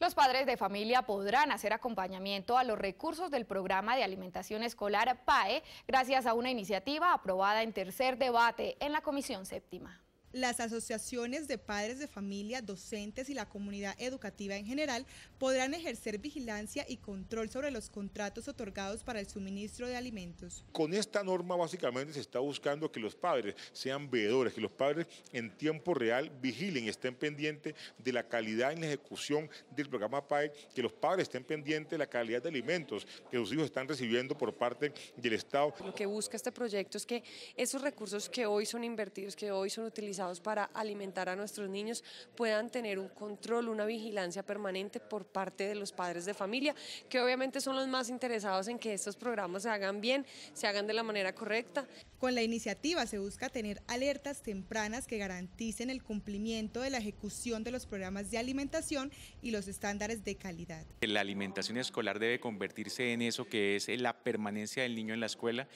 Los padres de familia podrán hacer acompañamiento a los recursos del programa de alimentación escolar PAE gracias a una iniciativa aprobada en tercer debate en la Comisión Séptima las asociaciones de padres de familia, docentes y la comunidad educativa en general podrán ejercer vigilancia y control sobre los contratos otorgados para el suministro de alimentos. Con esta norma básicamente se está buscando que los padres sean veedores, que los padres en tiempo real vigilen, y estén pendientes de la calidad en la ejecución del programa PAE, que los padres estén pendientes de la calidad de alimentos que los hijos están recibiendo por parte del Estado. Lo que busca este proyecto es que esos recursos que hoy son invertidos, que hoy son utilizados, para alimentar a nuestros niños puedan tener un control, una vigilancia permanente por parte de los padres de familia, que obviamente son los más interesados en que estos programas se hagan bien, se hagan de la manera correcta. Con la iniciativa se busca tener alertas tempranas que garanticen el cumplimiento de la ejecución de los programas de alimentación y los estándares de calidad. La alimentación escolar debe convertirse en eso que es la permanencia del niño en la escuela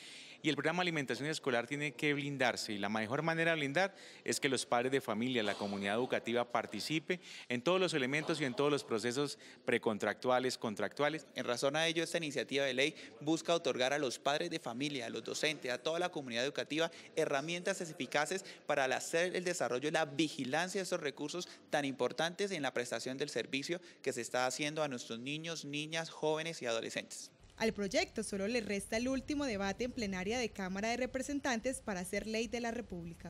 y el programa de alimentación escolar tiene que blindarse y la mejor manera de blindar es es que los padres de familia, la comunidad educativa participe en todos los elementos y en todos los procesos precontractuales, contractuales. En razón a ello, esta iniciativa de ley busca otorgar a los padres de familia, a los docentes, a toda la comunidad educativa herramientas eficaces para hacer el desarrollo y la vigilancia de estos recursos tan importantes en la prestación del servicio que se está haciendo a nuestros niños, niñas, jóvenes y adolescentes. Al proyecto solo le resta el último debate en plenaria de Cámara de Representantes para hacer ley de la República.